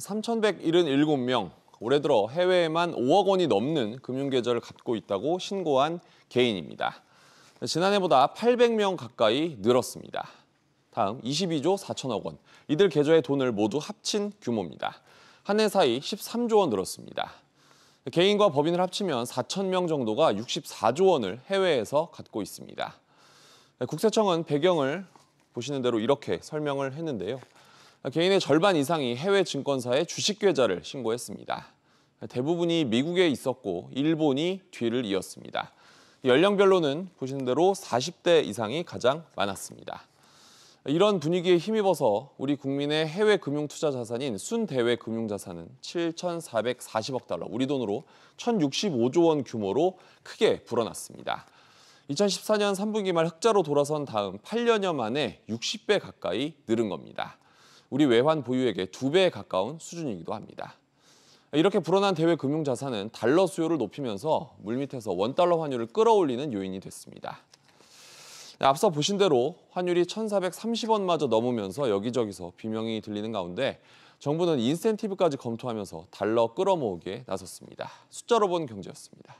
3,177명, 올해 들어 해외에만 5억 원이 넘는 금융계좌를 갖고 있다고 신고한 개인입니다. 지난해보다 800명 가까이 늘었습니다. 다음 22조 4천억 원, 이들 계좌의 돈을 모두 합친 규모입니다. 한 해 사이 13조 원 늘었습니다. 개인과 법인을 합치면 4천 명 정도가 64조 원을 해외에서 갖고 있습니다. 국세청은 배경을 보시는 대로 이렇게 설명을 했는데요. 개인의 절반 이상이 해외 증권사에 주식 계좌를 신고했습니다. 대부분이 미국에 있었고 일본이 뒤를 이었습니다. 연령별로는 보시는 대로 40대 이상이 가장 많았습니다. 이런 분위기에 힘입어서 우리 국민의 해외 금융 투자 자산인 순대외 금융 자산은 7,440억 달러, 우리 돈으로 1,065조 원 규모로 크게 불어났습니다. 2014년 3분기 말 흑자로 돌아선 다음 8년여 만에 60배 가까이 늘은 겁니다. 우리 외환 보유액의 두 배에 가까운 수준이기도 합니다. 이렇게 불어난 대외 금융 자산은 달러 수요를 높이면서 물밑에서 원달러 환율을 끌어올리는 요인이 됐습니다. 앞서 보신 대로 환율이 1,430원마저 넘으면서 여기저기서 비명이 들리는 가운데 정부는 인센티브까지 검토하면서 달러 끌어모으기에 나섰습니다. 숫자로 본 경제였습니다.